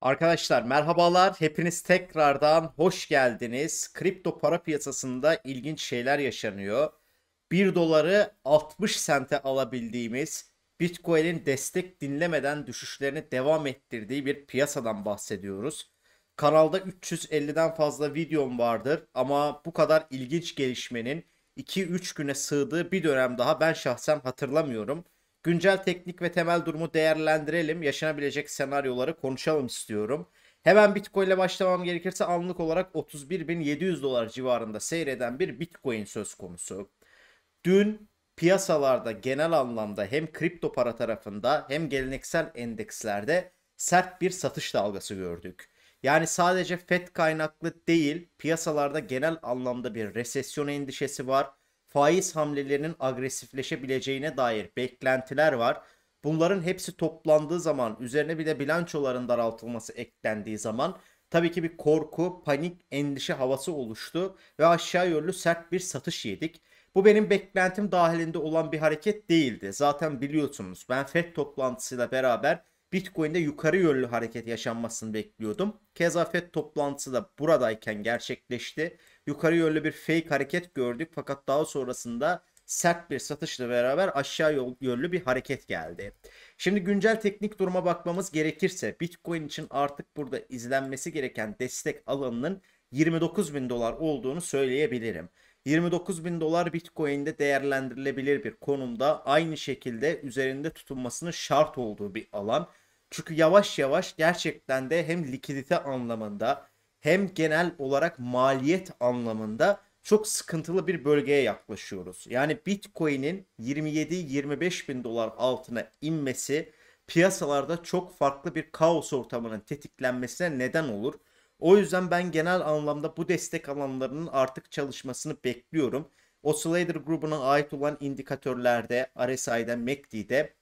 Arkadaşlar merhabalar. Hepiniz tekrardan hoş geldiniz. Kripto para piyasasında ilginç şeyler yaşanıyor. 1 doları 60 sente alabildiğimiz Bitcoin'in destek dinlemeden düşüşlerini devam ettirdiği bir piyasadan bahsediyoruz. Kanalda 350'den fazla videom vardır ama bu kadar ilginç gelişmenin 2-3 güne sığdığı bir dönem daha ben şahsen hatırlamıyorum. Güncel teknik ve temel durumu değerlendirelim. Yaşanabilecek senaryoları konuşalım istiyorum. Hemen Bitcoin ile başlamam gerekirse anlık olarak 31.700 dolar civarında seyreden bir Bitcoin söz konusu. Dün piyasalarda genel anlamda hem kripto para tarafında hem geleneksel endekslerde sert bir satış dalgası gördük. Yani sadece FED kaynaklı değil piyasalarda genel anlamda bir resesyon endişesi var faiz hamlelerinin agresifleşebileceğine dair beklentiler var. Bunların hepsi toplandığı zaman üzerine bir de bilançoların daraltılması eklendiği zaman tabii ki bir korku, panik, endişe havası oluştu ve aşağı yönlü sert bir satış yedik. Bu benim beklentim dahilinde olan bir hareket değildi. Zaten biliyorsunuz ben FED toplantısıyla beraber Bitcoin'de yukarı yönlü hareket yaşanmasını bekliyordum. Keza FED toplantısı da buradayken gerçekleşti. Yukarı yönlü bir fake hareket gördük fakat daha sonrasında sert bir satışla beraber aşağı yönlü bir hareket geldi. Şimdi güncel teknik duruma bakmamız gerekirse Bitcoin için artık burada izlenmesi gereken destek alanının 29 bin dolar olduğunu söyleyebilirim. 29 bin dolar Bitcoin'de değerlendirilebilir bir konumda aynı şekilde üzerinde tutunmasının şart olduğu bir alan. Çünkü yavaş yavaş gerçekten de hem likidite anlamında hem genel olarak maliyet anlamında çok sıkıntılı bir bölgeye yaklaşıyoruz. Yani Bitcoin'in 27-25 bin dolar altına inmesi piyasalarda çok farklı bir kaos ortamının tetiklenmesine neden olur. O yüzden ben genel anlamda bu destek alanlarının artık çalışmasını bekliyorum. Oscillator grubuna ait olan indikatörlerde RSI'de, MACD'de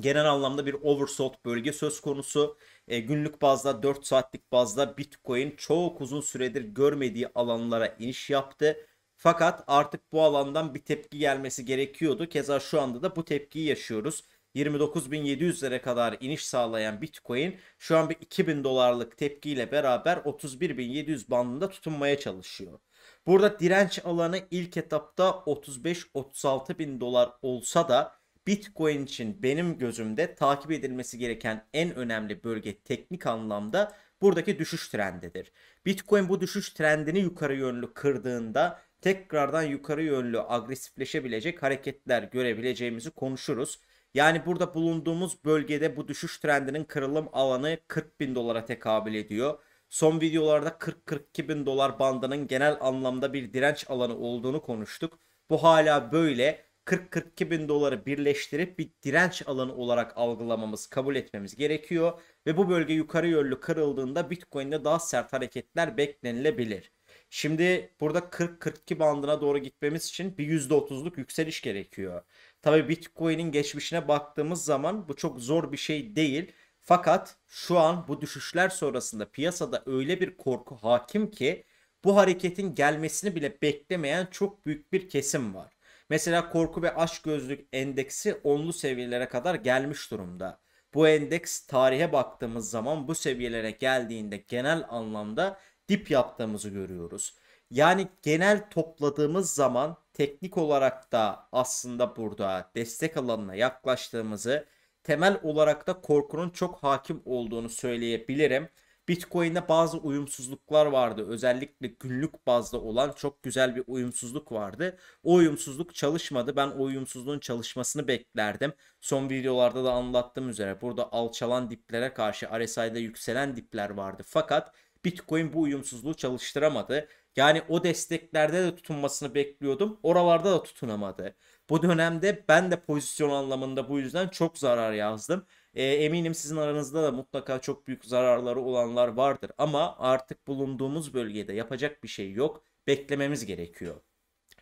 genel anlamda bir oversold bölge söz konusu. E, günlük bazda 4 saatlik bazda Bitcoin çok uzun süredir görmediği alanlara iniş yaptı. Fakat artık bu alandan bir tepki gelmesi gerekiyordu. Keza şu anda da bu tepkiyi yaşıyoruz. 29.700 29.700'lere kadar iniş sağlayan Bitcoin şu an bir 2000 dolarlık tepkiyle beraber 31.700 bandında tutunmaya çalışıyor. Burada direnç alanı ilk etapta 35-36 bin dolar olsa da Bitcoin için benim gözümde takip edilmesi gereken en önemli bölge teknik anlamda buradaki düşüş trendidir. Bitcoin bu düşüş trendini yukarı yönlü kırdığında tekrardan yukarı yönlü agresifleşebilecek hareketler görebileceğimizi konuşuruz. Yani burada bulunduğumuz bölgede bu düşüş trendinin kırılım alanı 40 bin dolara tekabül ediyor. Son videolarda 40-42 bin dolar bandının genel anlamda bir direnç alanı olduğunu konuştuk. Bu hala böyle 40-42 bin doları birleştirip bir direnç alanı olarak algılamamız, kabul etmemiz gerekiyor. Ve bu bölge yukarı yönlü kırıldığında Bitcoin'de daha sert hareketler beklenilebilir. Şimdi burada 40-42 bandına doğru gitmemiz için bir %30'luk yükseliş gerekiyor. Tabi Bitcoin'in geçmişine baktığımız zaman bu çok zor bir şey değil. Fakat şu an bu düşüşler sonrasında piyasada öyle bir korku hakim ki bu hareketin gelmesini bile beklemeyen çok büyük bir kesim var. Mesela korku ve aşk gözlük endeksi onlu seviyelere kadar gelmiş durumda. Bu endeks tarihe baktığımız zaman bu seviyelere geldiğinde genel anlamda dip yaptığımızı görüyoruz. Yani genel topladığımız zaman teknik olarak da aslında burada destek alanına yaklaştığımızı temel olarak da korkunun çok hakim olduğunu söyleyebilirim. Bitcoin'de bazı uyumsuzluklar vardı. Özellikle günlük bazda olan çok güzel bir uyumsuzluk vardı. O uyumsuzluk çalışmadı. Ben o uyumsuzluğun çalışmasını beklerdim. Son videolarda da anlattığım üzere burada alçalan diplere karşı RSI'de yükselen dipler vardı. Fakat Bitcoin bu uyumsuzluğu çalıştıramadı. Yani o desteklerde de tutunmasını bekliyordum. Oralarda da tutunamadı. Bu dönemde ben de pozisyon anlamında bu yüzden çok zarar yazdım. E, eminim sizin aranızda da mutlaka çok büyük zararları olanlar vardır. Ama artık bulunduğumuz bölgede yapacak bir şey yok. Beklememiz gerekiyor.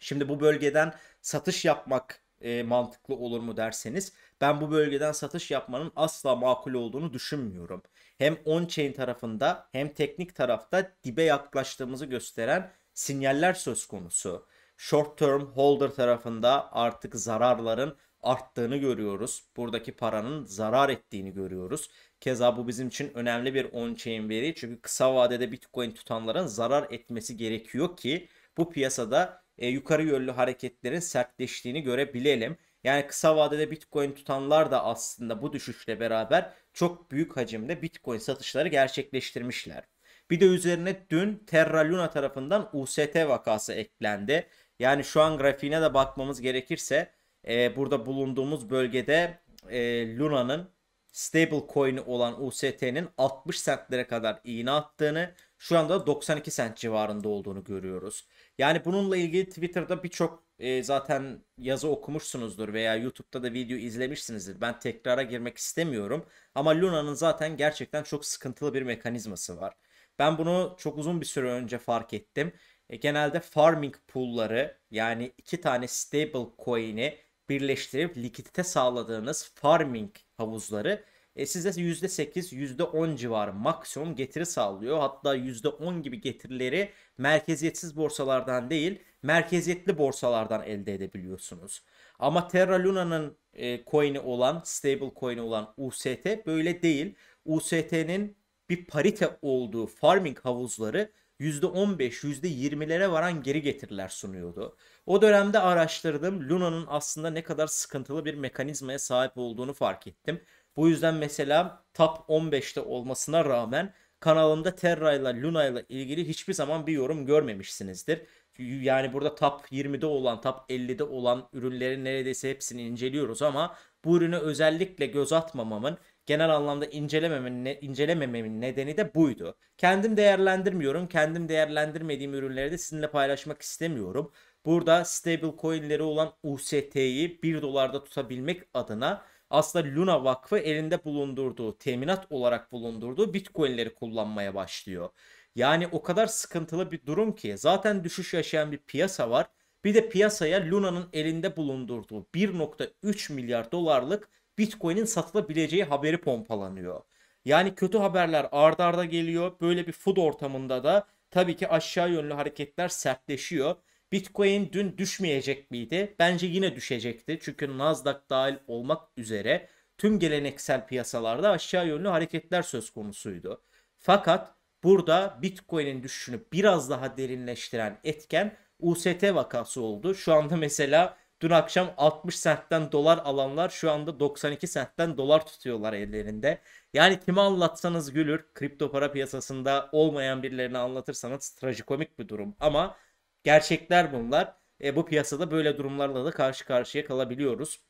Şimdi bu bölgeden satış yapmak e, mantıklı olur mu derseniz ben bu bölgeden satış yapmanın asla makul olduğunu düşünmüyorum. Hem on-chain tarafında hem teknik tarafta dibe yaklaştığımızı gösteren sinyaller söz konusu. Short term holder tarafında artık zararların arttığını görüyoruz. Buradaki paranın zarar ettiğini görüyoruz. Keza bu bizim için önemli bir on-chain veri. Çünkü kısa vadede Bitcoin tutanların zarar etmesi gerekiyor ki bu piyasada e, yukarı yönlü hareketlerin sertleştiğini görebilelim. Yani kısa vadede Bitcoin tutanlar da aslında bu düşüşle beraber çok büyük hacimde Bitcoin satışları gerçekleştirmişler. Bir de üzerine dün Terra Luna tarafından UST vakası eklendi. Yani şu an grafiğine de bakmamız gerekirse e, burada bulunduğumuz bölgede e, Luna'nın stable coin'i olan UST'nin 60 centlere kadar iğne attığını şu anda 92 cent civarında olduğunu görüyoruz. Yani bununla ilgili Twitter'da birçok e, zaten yazı okumuşsunuzdur veya YouTube'da da video izlemişsinizdir. Ben tekrara girmek istemiyorum ama Luna'nın zaten gerçekten çok sıkıntılı bir mekanizması var. Ben bunu çok uzun bir süre önce fark ettim. E, genelde farming pool'ları yani iki tane stable coin'i birleştirip likidite sağladığınız farming havuzları e, size %8, %10 civarı maksimum getiri sağlıyor. Hatta %10 gibi getirileri merkeziyetsiz borsalardan değil, merkeziyetli borsalardan elde edebiliyorsunuz. Ama Terra Luna'nın e, coin'i olan, stable coin'i olan UST böyle değil. UST'nin bir parite olduğu farming havuzları %15, %20'lere varan geri getiriler sunuyordu. O dönemde araştırdım. Luna'nın aslında ne kadar sıkıntılı bir mekanizmaya sahip olduğunu fark ettim. Bu yüzden mesela top 15'te olmasına rağmen kanalımda Terra ile Luna ile ilgili hiçbir zaman bir yorum görmemişsinizdir. Yani burada top 20'de olan, top 50'de olan ürünlerin neredeyse hepsini inceliyoruz ama bu ürüne özellikle göz atmamamın genel anlamda incelememin ne, incelemememin nedeni de buydu. Kendim değerlendirmiyorum. Kendim değerlendirmediğim ürünleri de sizinle paylaşmak istemiyorum. Burada stable coinleri olan UST'yi 1 dolarda tutabilmek adına aslında Luna Vakfı elinde bulundurduğu, teminat olarak bulundurduğu bitcoinleri kullanmaya başlıyor. Yani o kadar sıkıntılı bir durum ki zaten düşüş yaşayan bir piyasa var. Bir de piyasaya Luna'nın elinde bulundurduğu 1.3 milyar dolarlık Bitcoin'in satılabileceği haberi pompalanıyor. Yani kötü haberler ard arda geliyor. Böyle bir food ortamında da tabii ki aşağı yönlü hareketler sertleşiyor. Bitcoin dün düşmeyecek miydi? Bence yine düşecekti. Çünkü Nasdaq dahil olmak üzere tüm geleneksel piyasalarda aşağı yönlü hareketler söz konusuydu. Fakat burada Bitcoin'in düşüşünü biraz daha derinleştiren etken UST vakası oldu. Şu anda mesela Dün akşam 60 sentten dolar alanlar şu anda 92 sentten dolar tutuyorlar ellerinde. Yani kime anlatsanız gülür. Kripto para piyasasında olmayan birilerine anlatırsanız trajikomik bir durum. Ama gerçekler bunlar. E, bu piyasada böyle durumlarla da karşı karşıya kalabiliyoruz.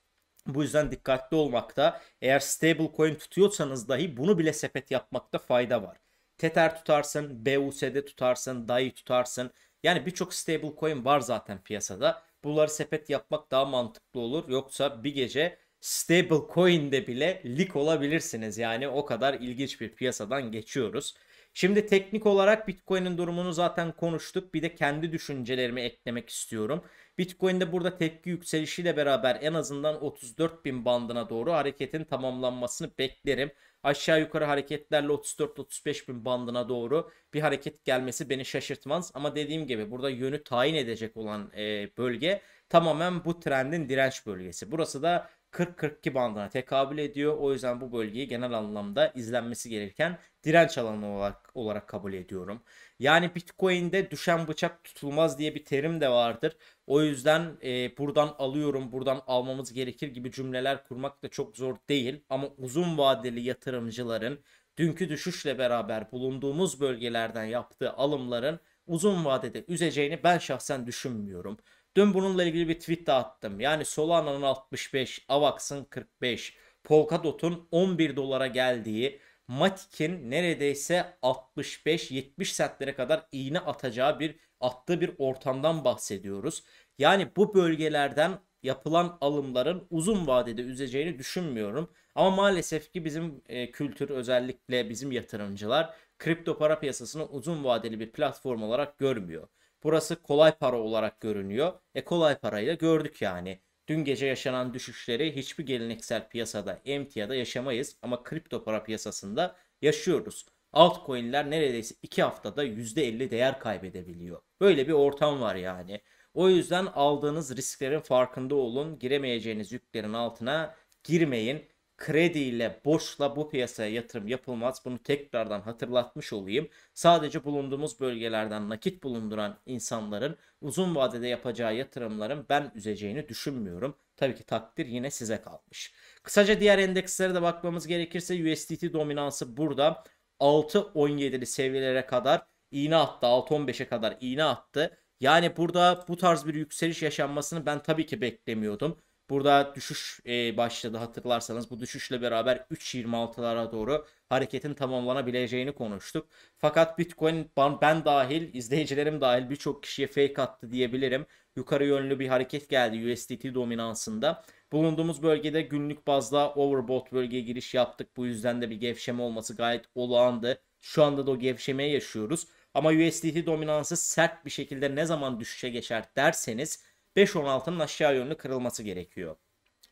Bu yüzden dikkatli olmakta. Eğer stable coin tutuyorsanız dahi bunu bile sepet yapmakta fayda var. Tether tutarsın, BUSD tutarsın, DAI tutarsın. Yani birçok stable coin var zaten piyasada. Bunlar sepet yapmak daha mantıklı olur. Yoksa bir gece stable coin'de bile lik olabilirsiniz. Yani o kadar ilginç bir piyasadan geçiyoruz. Şimdi teknik olarak Bitcoin'in durumunu zaten konuştuk. Bir de kendi düşüncelerimi eklemek istiyorum. Bitcoin'de burada tepki yükselişiyle beraber en azından 34 bin bandına doğru hareketin tamamlanmasını beklerim aşağı yukarı hareketlerle 34-35 bin bandına doğru bir hareket gelmesi beni şaşırtmaz. Ama dediğim gibi burada yönü tayin edecek olan e, bölge tamamen bu trendin direnç bölgesi. Burası da 40-42 bandına tekabül ediyor. O yüzden bu bölgeyi genel anlamda izlenmesi gereken direnç alanı olarak, olarak kabul ediyorum. Yani Bitcoin'de düşen bıçak tutulmaz diye bir terim de vardır. O yüzden e, buradan alıyorum, buradan almamız gerekir gibi cümleler kurmak da çok zor değil. Ama uzun vadeli yatırımcıların dünkü düşüşle beraber bulunduğumuz bölgelerden yaptığı alımların uzun vadede üzeceğini ben şahsen düşünmüyorum. Dün bununla ilgili bir tweet de attım. Yani Solana'nın 65, Avax'ın 45, Polkadot'un 11 dolara geldiği, Matik'in neredeyse 65-70 sentlere kadar iğne atacağı bir attığı bir ortamdan bahsediyoruz. Yani bu bölgelerden yapılan alımların uzun vadede üzeceğini düşünmüyorum. Ama maalesef ki bizim e, kültür özellikle bizim yatırımcılar kripto para piyasasını uzun vadeli bir platform olarak görmüyor. Burası kolay para olarak görünüyor. E kolay parayı da gördük yani. Dün gece yaşanan düşüşleri hiçbir geleneksel piyasada, emtiyada yaşamayız ama kripto para piyasasında yaşıyoruz. Altcoin'ler neredeyse 2 haftada %50 değer kaybedebiliyor. Böyle bir ortam var yani. O yüzden aldığınız risklerin farkında olun. Giremeyeceğiniz yüklerin altına girmeyin krediyle, borçla bu piyasaya yatırım yapılmaz. Bunu tekrardan hatırlatmış olayım. Sadece bulunduğumuz bölgelerden nakit bulunduran insanların uzun vadede yapacağı yatırımların ben üzeceğini düşünmüyorum. Tabii ki takdir yine size kalmış. Kısaca diğer endekslere de bakmamız gerekirse USDT dominansı burada 6.17'li seviyelere kadar iğne attı. 6.15'e kadar iğne attı. Yani burada bu tarz bir yükseliş yaşanmasını ben tabii ki beklemiyordum. Burada düşüş e, başladı hatırlarsanız. Bu düşüşle beraber 3.26'lara doğru hareketin tamamlanabileceğini konuştuk. Fakat Bitcoin ben dahil, izleyicilerim dahil birçok kişiye fake attı diyebilirim. Yukarı yönlü bir hareket geldi USDT dominansında. Bulunduğumuz bölgede günlük bazda overbought bölgeye giriş yaptık. Bu yüzden de bir gevşeme olması gayet olağandı. Şu anda da o gevşemeyi yaşıyoruz. Ama USDT dominansı sert bir şekilde ne zaman düşüşe geçer derseniz 5.16'nın aşağı yönlü kırılması gerekiyor.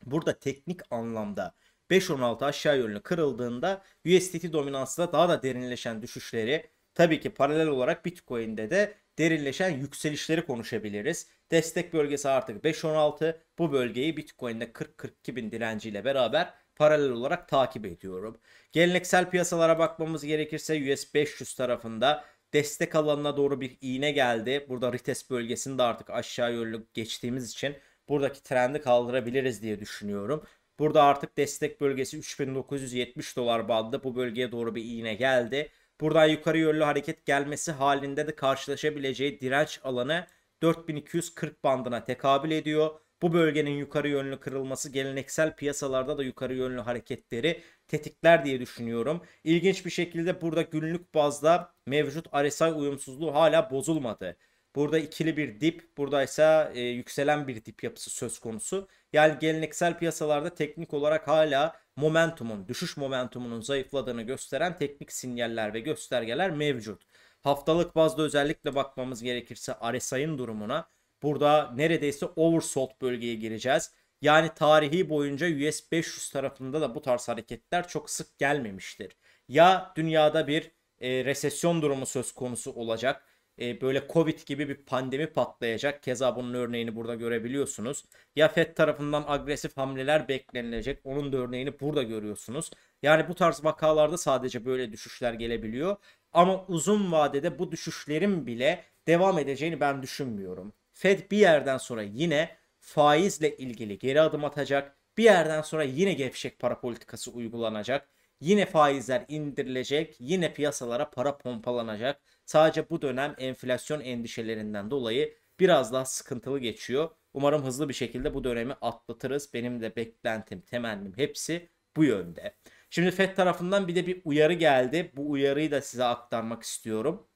Burada teknik anlamda 5.16 aşağı yönlü kırıldığında USDT dominansında daha da derinleşen düşüşleri tabii ki paralel olarak Bitcoin'de de derinleşen yükselişleri konuşabiliriz. Destek bölgesi artık 5.16 bu bölgeyi Bitcoin'de 40-42 bin direnciyle beraber paralel olarak takip ediyorum. Geleneksel piyasalara bakmamız gerekirse US 500 tarafında destek alanına doğru bir iğne geldi. Burada Rites bölgesini de artık aşağı yönlü geçtiğimiz için buradaki trendi kaldırabiliriz diye düşünüyorum. Burada artık destek bölgesi 3970 dolar bandı bu bölgeye doğru bir iğne geldi. Buradan yukarı yönlü hareket gelmesi halinde de karşılaşabileceği direnç alanı 4240 bandına tekabül ediyor. Bu bölgenin yukarı yönlü kırılması geleneksel piyasalarda da yukarı yönlü hareketleri tetikler diye düşünüyorum. İlginç bir şekilde burada günlük bazda mevcut RSI uyumsuzluğu hala bozulmadı. Burada ikili bir dip, burada ise e, yükselen bir dip yapısı söz konusu. Yani geleneksel piyasalarda teknik olarak hala momentumun, düşüş momentumunun zayıfladığını gösteren teknik sinyaller ve göstergeler mevcut. Haftalık bazda özellikle bakmamız gerekirse RSI'nin durumuna Burada neredeyse oversold bölgeye gireceğiz. Yani tarihi boyunca US 500 tarafında da bu tarz hareketler çok sık gelmemiştir. Ya dünyada bir e, resesyon durumu söz konusu olacak. E, böyle Covid gibi bir pandemi patlayacak. Keza bunun örneğini burada görebiliyorsunuz. Ya Fed tarafından agresif hamleler beklenilecek. Onun da örneğini burada görüyorsunuz. Yani bu tarz vakalarda sadece böyle düşüşler gelebiliyor. Ama uzun vadede bu düşüşlerin bile devam edeceğini ben düşünmüyorum. Fed bir yerden sonra yine faizle ilgili geri adım atacak. Bir yerden sonra yine gevşek para politikası uygulanacak. Yine faizler indirilecek. Yine piyasalara para pompalanacak. Sadece bu dönem enflasyon endişelerinden dolayı biraz daha sıkıntılı geçiyor. Umarım hızlı bir şekilde bu dönemi atlatırız. Benim de beklentim, temennim hepsi bu yönde. Şimdi FED tarafından bir de bir uyarı geldi. Bu uyarıyı da size aktarmak istiyorum.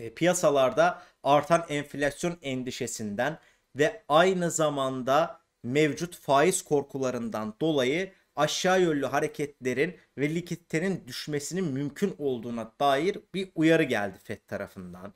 E, piyasalarda artan enflasyon endişesinden ve aynı zamanda mevcut faiz korkularından dolayı aşağı yönlü hareketlerin ve likiditenin düşmesinin mümkün olduğuna dair bir uyarı geldi FED tarafından.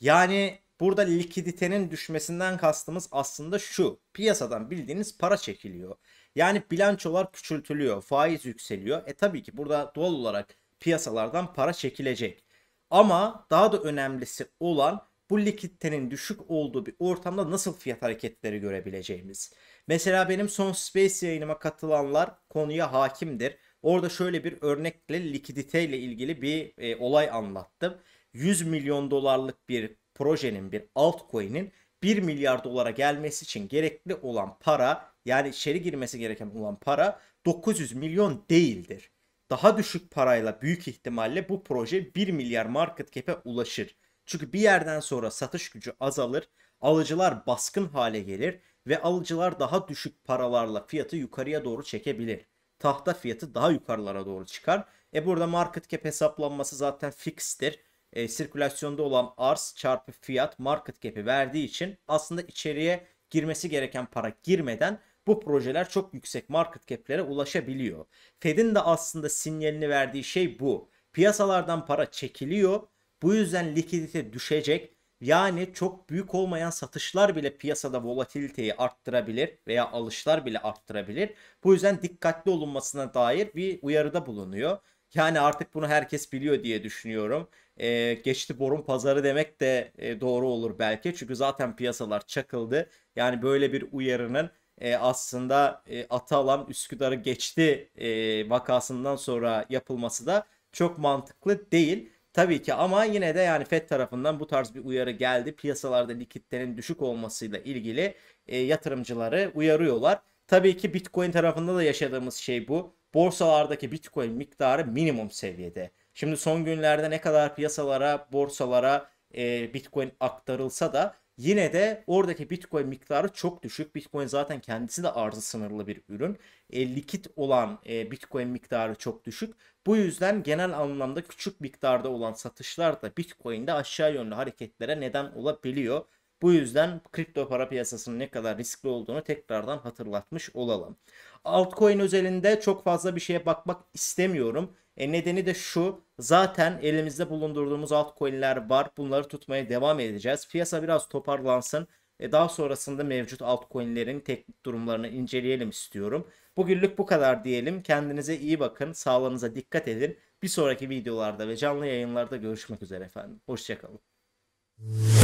Yani burada likiditenin düşmesinden kastımız aslında şu. Piyasadan bildiğiniz para çekiliyor. Yani bilançolar küçültülüyor, faiz yükseliyor. E tabii ki burada doğal olarak piyasalardan para çekilecek. Ama daha da önemlisi olan bu likiditenin düşük olduğu bir ortamda nasıl fiyat hareketleri görebileceğimiz. Mesela benim son Space yayınıma katılanlar konuya hakimdir. Orada şöyle bir örnekle likiditeyle ilgili bir e, olay anlattım. 100 milyon dolarlık bir projenin bir altcoin'in 1 milyar dolara gelmesi için gerekli olan para yani içeri girmesi gereken olan para 900 milyon değildir daha düşük parayla büyük ihtimalle bu proje 1 milyar market cap'e ulaşır. Çünkü bir yerden sonra satış gücü azalır, alıcılar baskın hale gelir ve alıcılar daha düşük paralarla fiyatı yukarıya doğru çekebilir. Tahta fiyatı daha yukarılara doğru çıkar. E burada market cap hesaplanması zaten fixtir. E, sirkülasyonda olan arz çarpı fiyat market cap'i verdiği için aslında içeriye girmesi gereken para girmeden bu projeler çok yüksek market cap'lere ulaşabiliyor. Fed'in de aslında sinyalini verdiği şey bu. Piyasalardan para çekiliyor. Bu yüzden likidite düşecek. Yani çok büyük olmayan satışlar bile piyasada volatiliteyi arttırabilir veya alışlar bile arttırabilir. Bu yüzden dikkatli olunmasına dair bir uyarıda bulunuyor. Yani artık bunu herkes biliyor diye düşünüyorum. Ee, geçti borun pazarı demek de e, doğru olur belki. Çünkü zaten piyasalar çakıldı. Yani böyle bir uyarının e, aslında e, alan Üsküdar'ı geçti e, vakasından sonra yapılması da çok mantıklı değil. Tabii ki ama yine de yani FED tarafından bu tarz bir uyarı geldi. Piyasalarda likiditenin düşük olmasıyla ilgili e, yatırımcıları uyarıyorlar. Tabii ki Bitcoin tarafında da yaşadığımız şey bu. Borsalardaki Bitcoin miktarı minimum seviyede. Şimdi son günlerde ne kadar piyasalara, borsalara e, Bitcoin aktarılsa da Yine de oradaki Bitcoin miktarı çok düşük. Bitcoin zaten kendisi de arzı sınırlı bir ürün. E, likit olan e, Bitcoin miktarı çok düşük. Bu yüzden genel anlamda küçük miktarda olan satışlar da Bitcoin'de aşağı yönlü hareketlere neden olabiliyor. Bu yüzden kripto para piyasasının ne kadar riskli olduğunu tekrardan hatırlatmış olalım. Altcoin özelinde çok fazla bir şeye bakmak istemiyorum. E nedeni de şu zaten elimizde bulundurduğumuz altcoin'ler var. Bunları tutmaya devam edeceğiz. Piyasa biraz toparlansın. E daha sonrasında mevcut altcoin'lerin teknik durumlarını inceleyelim istiyorum. Bugünlük bu kadar diyelim. Kendinize iyi bakın. Sağlığınıza dikkat edin. Bir sonraki videolarda ve canlı yayınlarda görüşmek üzere efendim. Hoşçakalın.